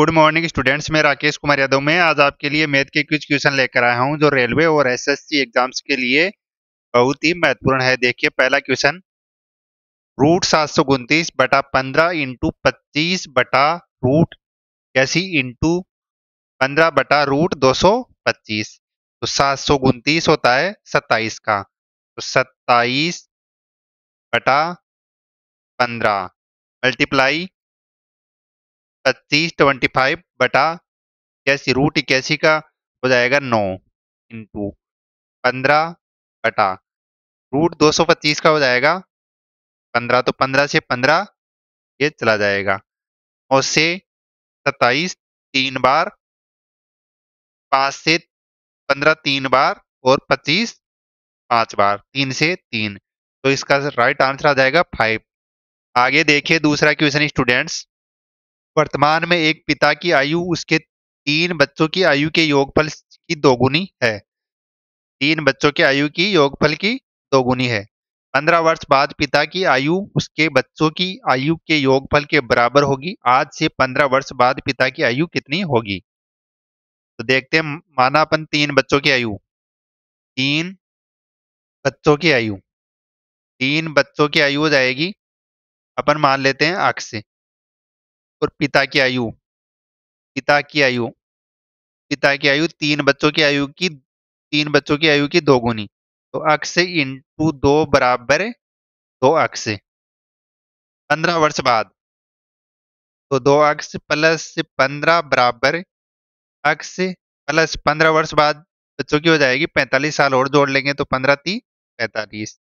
good morning students मैं राकेश कुमार यादव में आज आपके लिए मैथ के कुछ क्वेश्चन लेकर आया हूं जो रेलवे और एसएससी एग्जाम्स के लिए बहुत ही महत्वपूर्ण है देखिए पहला क्वेश्चन रूट सात सौ उनतीस बटा पंद्रह इंटू पच्चीस बटा रूट कैसी इंटू पंद्रह बटा रूट दो सौ पच्चीस तो सात सौ उनतीस होता है सत्ताईस का तो सत्ताईस बटा पंद्रह मल्टीप्लाई पच्चीस ट्वेंटी फाइव बटा इक्यासी रूट इक्यासी का हो जाएगा नौ इंटू पंद्रह बटा रूट दो सौ पच्चीस का हो जाएगा पंद्रह तो पंद्रह से पंद्रह ये चला जाएगा और से सत्ताईस तीन बार पाँच से पंद्रह तीन बार और पच्चीस पाँच बार तीन से तीन तो इसका राइट आंसर आ जाएगा फाइव आगे देखिए दूसरा क्वेश्चन स्टूडेंट्स वर्तमान में एक पिता की आयु उसके तीन बच्चों की आयु के योगफल की दोगुनी है तीन बच्चों की आयु की योगफल की दोगुनी है पंद्रह वर्ष बाद पिता की आयु उसके बच्चों की आयु के योगफल के बराबर होगी आज से पंद्रह वर्ष बाद पिता की आयु कितनी होगी तो देखते हैं माना अपन तीन बच्चों की आयु तीन बच्चों की आयु तीन बच्चों की आयु हो जाएगी अपन मान लेते हैं से और पिता की आयु पिता की आयु पिता की आयु तीन बच्चों की आयु की तीन बच्चों की आयु की दोगुनी तो अक्स इंटू दो बराबर दो अक्स पंद्रह वर्ष बाद तो दो अक्स प्लस पंद्रह बराबर अक्स प्लस पंद्रह वर्ष बाद बच्चों की हो जाएगी पैंतालीस साल और जोड़ लेंगे तो पंद्रह ती पैंतालीस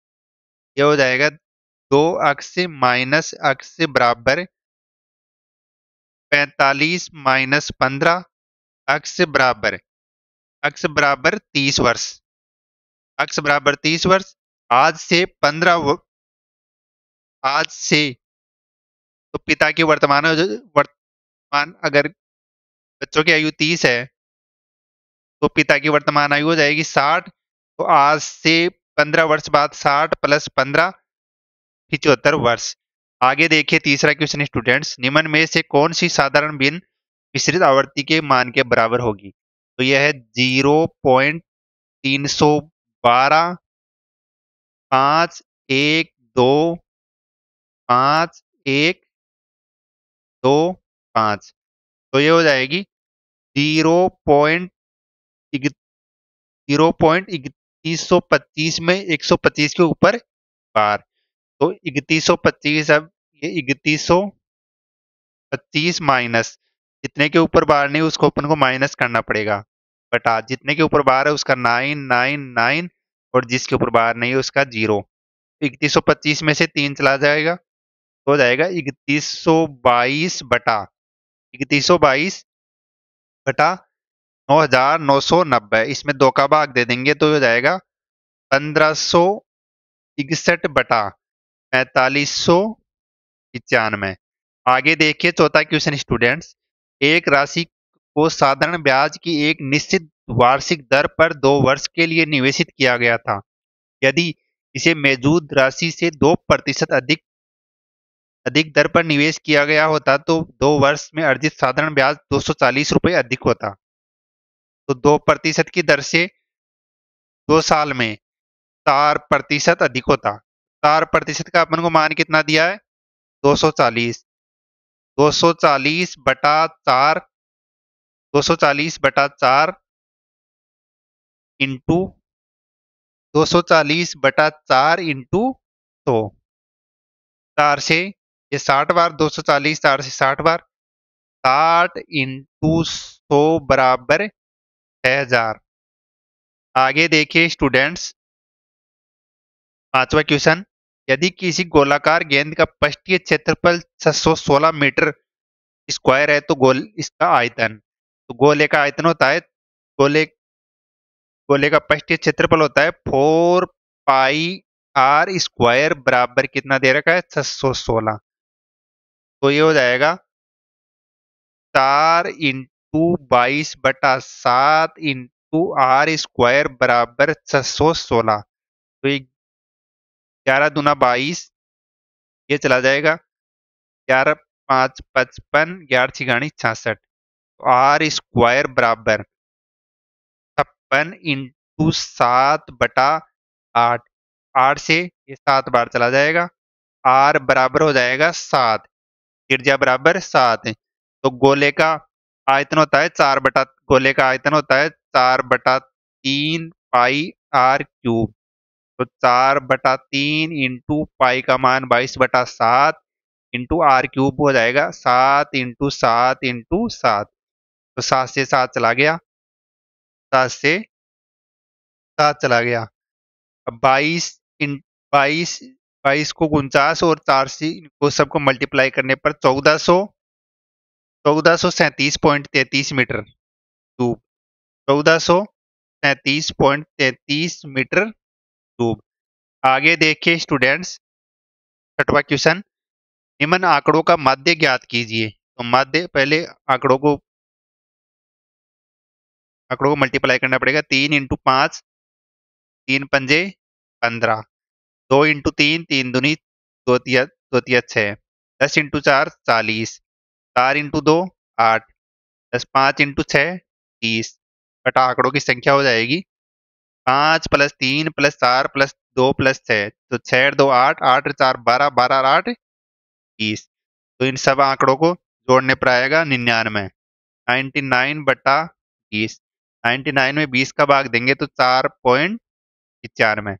ये हो जाएगा दो अक्स माइनस अक्स बराबर पैंतालीस माइनस पंद्रह अक्स बराबर अक्स बराबर तीस वर्ष अक्स बराबर तीस वर्ष आज से पंद्रह आज से तो पिता की वर्तमान वर्तमान अगर बच्चों की आयु तीस है तो पिता की वर्तमान आयु हो जाएगी साठ तो आज से पंद्रह वर्ष बाद साठ प्लस पंद्रह पिचहत्तर वर्ष आगे देखिए तीसरा क्वेश्चन स्टूडेंट्स निम्न में से कौन सी साधारण बिन मिश्रित आवृत्ति के मान के बराबर होगी तो यह है जीरो पॉइंट तीन सौ बारह पांच एक दो पांच एक दो पांच तो ये हो जाएगी जीरो पॉइंट जीरो पॉइंट इकतीस सौ पच्चीस में एक सौ पच्चीस के ऊपर बार तो इकतीस सौ पच्चीस अब ये इकतीस सौ पच्चीस माइनस जितने के ऊपर बार नहीं उसको अपन को माइनस करना पड़ेगा बटा जितने के ऊपर बार है उसका नाइन नाइन नाइन और जिसके ऊपर बार नहीं है उसका जीरो इकतीस सौ पच्चीस में से तीन चला जाएगा तो हो तो जाएगा इकतीस सौ बाईस बटा इकतीस सौ बाईस बटा नौ हजार नौ सौ नब्बे इसमें दो का भाग दे देंगे तो हो जाएगा पंद्रह सौ इकसठ बटा पैंतालीस सौ पिचानवे आगे देखिए चौथा क्वेश्चन स्टूडेंट्स एक राशि को साधारण ब्याज की एक निश्चित वार्षिक दर पर दो वर्ष के लिए निवेशित किया गया था यदि इसे मौजूद राशि से दो प्रतिशत अधिक अधिक दर पर निवेश किया गया होता तो दो वर्ष में अर्जित साधारण ब्याज दो रुपए अधिक होता तो दो प्रतिशत की दर से दो साल में चार प्रतिशत अधिक होता चार प्रतिशत का अपन को मान कितना दिया है दो सौ चालीस दो सौ चालीस बटा चार दो सौ चालीस बटा चार इंटू दो सौ चालीस बटा चार इंटू सौ चार से ये साठ बार दो सौ चालीस चार से साठ बार साठ इंटू सौ बराबर छह हजार आगे देखिए स्टूडेंट्स पांचवा क्वेश्चन यदि किसी गोलाकार गेंद का पृष्ठीय क्षेत्रफल 616 मीटर स्क्वायर है तो गोल इसका आयतन तो गोले का आयतन होता है गोले गोले का पृष्ठीय क्षेत्रफल होता है फोर पाई आर स्क्वायर बराबर कितना दे रखा है 616 तो ये हो जाएगा चार इंटू बाईस बटा सात इंटू आर स्क्वायर बराबर छह सौ तो ये ग्यारह दूना बाईस ये चला जाएगा ग्यारह पाँच पचपन ग्यारह छिगानी छियासठ तो आर स्क्वायर बराबर छप्पन इंटू सात बटा आठ आठ से ये सात बार चला जाएगा आर बराबर हो जाएगा सात त्रिज्या बराबर सात तो गोले का आयतन होता है चार बटा गोले का आयतन होता है चार बटा तीन पाई आर क्यूब तो चार बटा तीन इंटू पाई का मान बाईस बटा सात इंटू आर क्यूब हो जाएगा सात इंटू सात इंटू सात तो सात से सात चला गया सात से सात चला गया अब बाईस बाईस बाईस को उनचास और चार से इनको सबको मल्टीप्लाई करने पर चौदह सौ चौदह सौ सैंतीस पॉइंट तैतीस मीटर क्यूब चौदह सौ सैंतीस पॉइंट तैतीस मीटर यूट्यूब आगे देखिए स्टूडेंट्स छठवा क्वेश्चन निम्न आंकड़ों का माध्य ज्ञात कीजिए तो माध्य पहले आंकड़ों को आंकड़ों को मल्टीप्लाई करना पड़ेगा तीन इंटू पांच तीन पंजे पंद्रह दो इंटू तीन तीन दुनी दो तिया दो तिया छः दस इंटू चार चालीस चार इंटू दो आठ दस पाँच इंटू छः तीस बटा आंकड़ों की संख्या हो जाएगी पांच प्लस तीन प्लस चार प्लस दो प्लस छह तो छह दो आठ आठ चार बारह बारह आठ बीस तो इन सब आंकड़ों को जोड़ने पर आएगा निन्यानवे नाइन्टी नाइन बटा बीस नाइन्टी नाइन में बीस का भाग देंगे तो चार पॉइंट पचानवे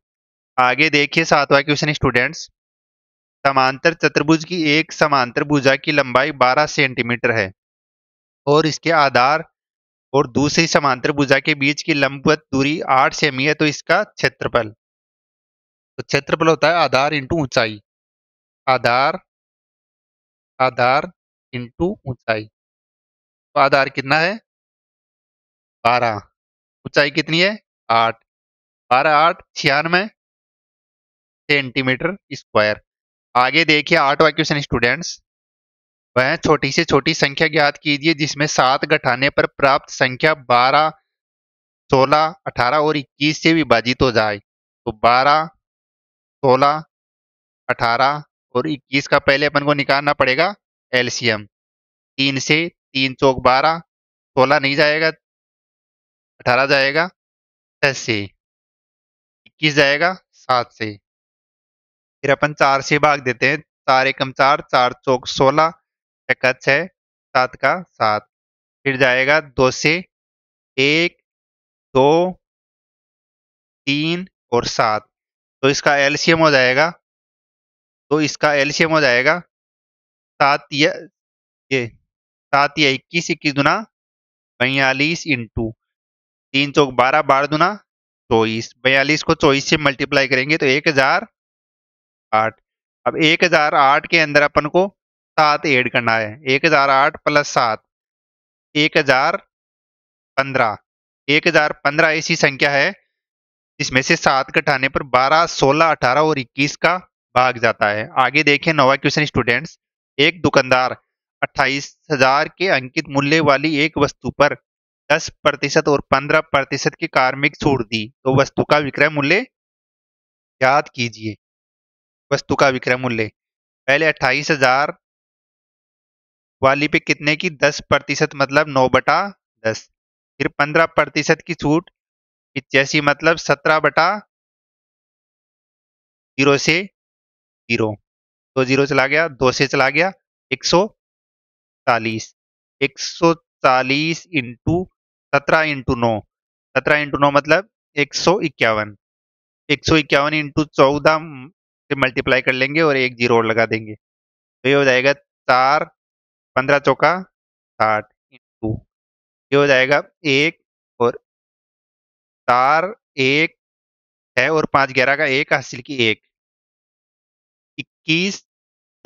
आगे देखिए सातवा क्वेश्चन स्टूडेंट्स समांतर चतुर्भुज की एक समांतर भुजा की लंबाई 12 सेंटीमीटर है और इसके आधार और दूसरी समांतर भुजा के बीच की लंबवत दूरी आठ सेमी है तो इसका क्षेत्रफल तो क्षेत्रफल होता है आधार इंटू ऊंचाई आधार आधार इंटू ऊंचाई तो आधार कितना है बारह ऊंचाई कितनी है आठ बारह आठ छियानवे सेंटीमीटर स्क्वायर आगे देखिए आठवा क्वेश्चन स्टूडेंट्स वह छोटी से छोटी संख्या ज्ञात कीजिए जिसमें सात घटाने पर प्राप्त संख्या बारह सोलह अठारह और इक्कीस से विभाजित हो जाए तो बारह सोलह अठारह और इक्कीस का पहले अपन को निकालना पड़ेगा एलसीएम तीन से तीन चौक बारह सोलह नहीं जाएगा अठारह जाएगा दस से इक्कीस जाएगा सात से फिर अपन चार से भाग देते हैं चार एकम चार चार चौक सोलह छक्का छः सात का सात फिर जाएगा दो से एक दो तीन और सात तो इसका एलसीएम हो जाएगा तो इसका एलसीएम हो जाएगा सात या ये सात या इक्कीस इक्कीस दुना बयालीस इंटू तीन चौक बारह बारह दुना चौबीस बयालीस को चौबीस से मल्टीप्लाई करेंगे तो एक हजार आठ अब एक हजार आठ के अंदर अपन को सात ऐड करना है एक हजार आठ प्लस सात एक हजार पंद्रह एक हजार पंद्रह ऐसी संख्या है जिसमें से सात घटाने पर बारह सोलह अठारह और इक्कीस का भाग जाता है आगे देखें नवा क्वेश्चन स्टूडेंट्स एक दुकानदार अट्ठाईस हजार के अंकित मूल्य वाली एक वस्तु पर दस प्रतिशत और पंद्रह प्रतिशत की कार्मिक छूट दी तो वस्तु का विक्रय मूल्य याद कीजिए वस्तु का विक्रय मूल्य पहले अट्ठाईस हजार वाली पे कितने की दस प्रतिशत मतलब नौ बटा दस फिर पंद्रह प्रतिशत की छूट पिचासी मतलब सत्रह बटा जीरो से जीरो दो तो जीरो चला गया दो से चला गया एक सौ चालीस एक सौ चालीस इंटू सत्रह इंटू नौ सत्रह इंटू नौ मतलब एक सौ इक्यावन एक सौ इक्यावन इंटू चौदह से मल्टीप्लाई कर लेंगे और एक जीरो और लगा देंगे तो ये हो जाएगा चार पंद्रह चौका साठ इंटू ये हो जाएगा एक और चार एक है और पांच ग्यारह का एक हासिल की एक इक्कीस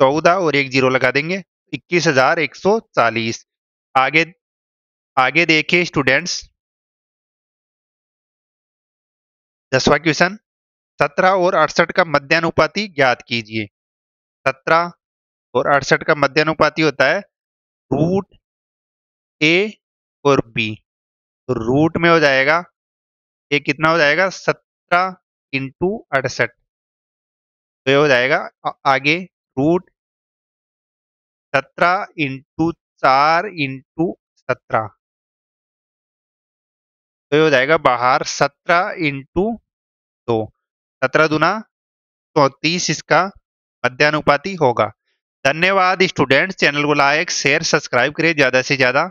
चौदह और एक जीरो लगा देंगे इक्कीस हजार एक सौ चालीस आगे आगे देखे स्टूडेंट्स दसवा क्वेश्चन सत्रह और अड़सठ का मध्यानुपाति ज्ञात कीजिए सत्रह और अड़सठ का मध्यानुपाति होता है रूट ए और बी तो रूट में हो जाएगा ये कितना हो जाएगा सत्रह इंटू अड़सठ तो ये हो जाएगा आगे रूट सत्रह इंटू चार इंटू सत्रह तो ये हो जाएगा बाहर सत्रह इंटू दो सत्रह दुना चौतीस तो इसका मध्यानुपाती होगा धन्यवाद स्टूडेंट्स चैनल को लाइक शेयर सब्सक्राइब करें ज़्यादा से ज़्यादा